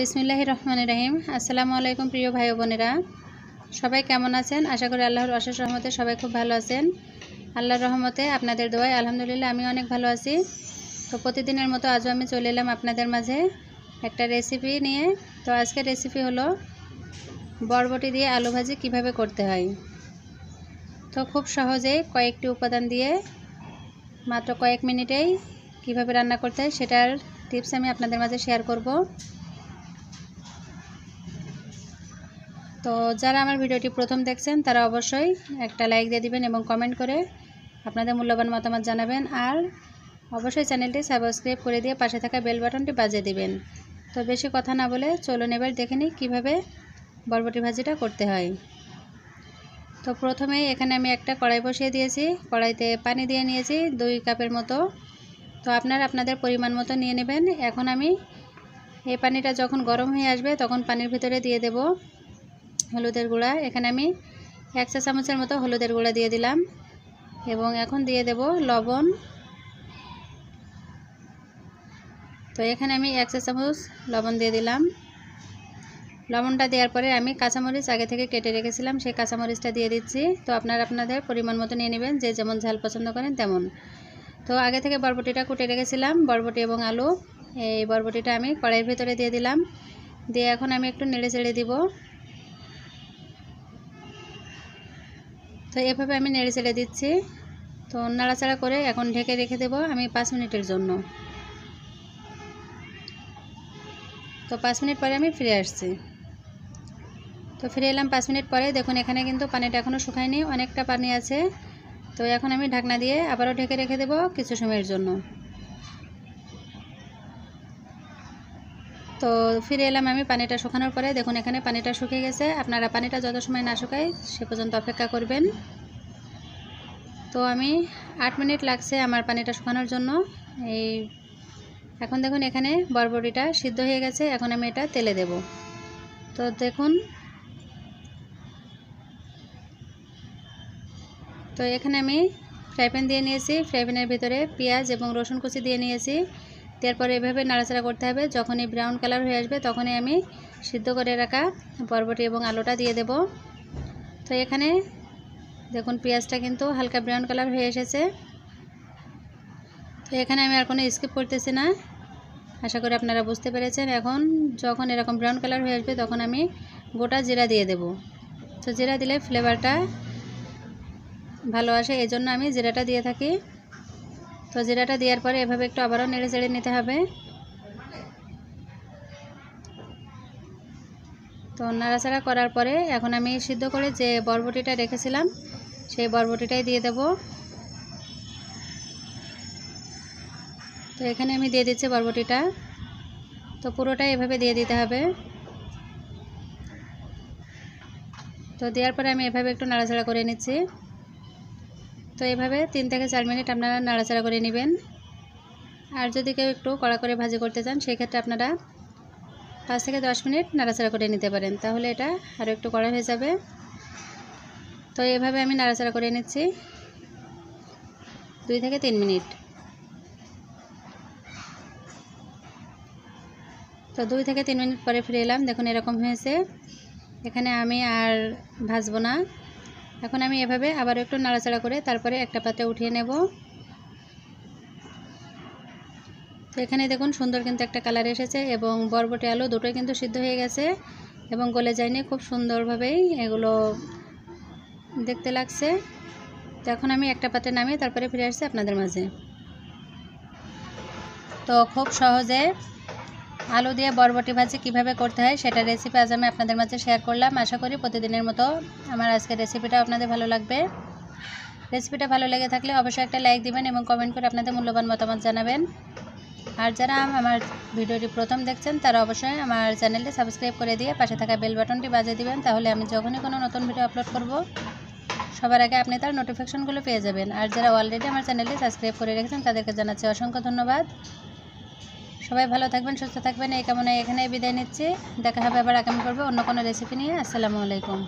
বিসমিল্লাহ রহমানের রহিম আসসালামু আলাইকুম প্রিয় ভাই বোনেরা সবাই কেমন আছেন আশা করি আল্লাহর অশেষ রহমতে সবাই খুব ভালো আছেন আল্লাহর রহমতে আপনাদের দোয়াই আলহামদুলিল্লাহ আমি অনেক ভালো আছি তো প্রতিদিনের মতো আজও আমি চলে এলাম আপনাদের মাঝে একটা রেসিপি নিয়ে তো আজকের রেসিপি হলো বরবটি দিয়ে আলু ভাজি কিভাবে করতে হয় তো খুব সহজেই কয়েকটি উপাদান দিয়ে মাত্র কয়েক মিনিটেই কিভাবে রান্না করতে হয় সেটার টিপস আমি আপনাদের মাঝে শেয়ার করব তো যারা আমার ভিডিওটি প্রথম দেখছেন তারা অবশ্যই একটা লাইক দিয়ে দিবেন এবং কমেন্ট করে আপনাদের মূল্যবান মতামত জানাবেন আর অবশ্যই চ্যানেলটি সাবস্ক্রাইব করে দিয়ে পাশে থাকা বেল বাটনটি বাজিয়ে দিবেন তো বেশি কথা না বলে চলুন এবার দেখে নিই কীভাবে বরবটি ভাজিটা করতে হয় তো প্রথমেই এখানে আমি একটা কড়াই বসিয়ে দিয়েছি কড়াইতে পানি দিয়ে নিয়েছি দুই কাপের মতো তো আপনারা আপনাদের পরিমাণ মতো নিয়ে নেবেন এখন আমি এই পানিটা যখন গরম হয়ে আসবে তখন পানির ভিতরে দিয়ে দেব হলুদের গুঁড়া এখানে আমি এক চা চামচের মতো হলুদের গুঁড়া দিয়ে দিলাম এবং এখন দিয়ে দেব লবণ তো এখানে আমি এক চা চামচ লবণ দিয়ে দিলাম লবণটা দেওয়ার পরে আমি কাঁচামরিচ আগে থেকে কেটে রেখেছিলাম সেই কাঁচামরিচটা দিয়ে দিচ্ছি তো আপনারা আপনাদের পরিমাণ মতো নিয়ে নেবেন যে যেমন ঝাল পছন্দ করেন তেমন তো আগে থেকে বরবটিটা কুটে রেখেছিলাম বরবটি এবং আলু এই বরবটিটা আমি কড়াইয়ের ভিতরে দিয়ে দিলাম দিয়ে এখন আমি একটু নেড়ে চেড়ে দিব তো এভাবে আমি নেড়ে চেড়ে দিচ্ছি তো নাড়াচাড়া করে এখন ঢেকে রেখে দেব আমি পাঁচ মিনিটের জন্য তো পাঁচ মিনিট পরে আমি ফিরে আসছি তো ফিরে এলাম পাঁচ মিনিট পরে দেখুন এখানে কিন্তু পানিটা এখনও শুকায়নি অনেকটা পানি আছে তো এখন আমি ঢাকনা দিয়ে আবারও ঢেকে রেখে দেব কিছু সময়ের জন্য তো ফিরে এলাম আমি পানিটা শুকানোর পরে দেখুন এখানে পানিটা শুকিয়ে গেছে আপনারা পানিটা যত সময় না শুকায় সে পর্যন্ত অপেক্ষা করবেন তো আমি আট মিনিট লাগছে আমার পানিটা শুকানোর জন্য এই এখন দেখুন এখানে বরবটিটা সিদ্ধ হয়ে গেছে এখন আমি এটা তেলে দেব তো দেখুন তো এখানে আমি ফ্রাই প্যান দিয়ে নিয়েছি ফ্রাই প্যানের ভিতরে পেঁয়াজ এবং রসুন কুচি দিয়ে নিয়েছি তারপরে এভাবে নাড়াচাড়া করতে হবে যখনই ব্রাউন কালার হয়ে আসবে তখনই আমি সিদ্ধ করে রাখা বরবটি এবং আলুটা দিয়ে দেব তো এখানে দেখুন পেঁয়াজটা কিন্তু হালকা ব্রাউন কালার হয়ে এসেছে তো এখানে আমি আর কোনো স্কিপ করতেছি না আশা করি আপনারা বুঝতে পেরেছেন এখন যখন এরকম ব্রাউন কালার হয়ে আসবে তখন আমি গোটা জিরা দিয়ে দেব তো জিরা দিলে ফ্লেভারটা ভালো আসে এই আমি জিরাটা দিয়ে থাকি তো জিরাটা দেওয়ার পরে এভাবে একটু আবারও নেড়ে চেড়ে নিতে হবে তো নাড়াচাড়া করার পরে এখন আমি সিদ্ধ করে যে বরবটিটা রেখেছিলাম সেই বরবটিটাই দিয়ে দেব তো এখানে আমি দিয়ে দিচ্ছি বরবটিটা তো পুরোটাই এভাবে দিয়ে দিতে হবে তো দেওয়ার পরে আমি এভাবে একটু নাড়াচাড়া করে নিচ্ছি তো এভাবে তিন থেকে চার মিনিট আপনারা নাড়াচাড়া করে নেবেন আর যদি কেউ একটু কড়া করে ভাজি করতে চান সেক্ষেত্রে আপনারা পাঁচ থেকে দশ মিনিট নাড়াচাড়া করে নিতে পারেন তাহলে এটা আরও একটু কড়া হয়ে যাবে তো এভাবে আমি নাড়াচাড়া করে নিচ্ছি দুই থেকে তিন মিনিট তো দুই থেকে তিন মিনিট পরে ফিরে এলাম দেখুন এরকম হয়েছে এখানে আমি আর ভাজব না এখন আমি এভাবে আবার একটু নাড়াচাড়া করে তারপরে একটা পাতে উঠিয়ে নেব তো এখানে দেখুন সুন্দর কিন্তু একটা কালার এসেছে এবং বরবটি আলু দুটোই কিন্তু সিদ্ধ হয়ে গেছে এবং গলে যায়নি খুব সুন্দরভাবেই এগুলো দেখতে লাগছে তো এখন আমি একটা পাতে নামিয়ে তারপরে ফিরে আসছি আপনাদের মাঝে তো খুব সহজে আলু দিয়ে বরবটি ভাজি কিভাবে করতে হয় সেটা রেসিপি আজ আমি আপনাদের মাঝে শেয়ার করলাম আশা করি প্রতিদিনের মতো আমার আজকের রেসিপিটা আপনাদের ভালো লাগবে রেসিপিটা ভালো লেগে থাকলে অবশ্যই একটা লাইক দিবেন এবং কমেন্ট করে আপনাদের মূল্যবান মতামত জানাবেন আর যারা আমার ভিডিওটি প্রথম দেখছেন তারা অবশ্যই আমার চ্যানেলটি সাবস্ক্রাইব করে দিয়ে পাশে থাকা বেল বাটনটি বাজিয়ে দিবেন তাহলে আমি যখনই কোনো নতুন ভিডিও আপলোড করব সবার আগে আপনি তার নোটিফিকেশনগুলো পেয়ে যাবেন আর যারা অলরেডি আমার চ্যানেলটি সাবস্ক্রাইব করে রেখেছেন তাদেরকে জানাচ্ছি অসংখ্য ধন্যবাদ সবাই ভালো থাকবেন সুস্থ থাকবেন এই কামনায় এখানেই বিদায় নিচ্ছি দেখা হবে আবার আগামী করবে অন্য কোনো রেসিপি নিয়ে আসসালামু আলাইকুম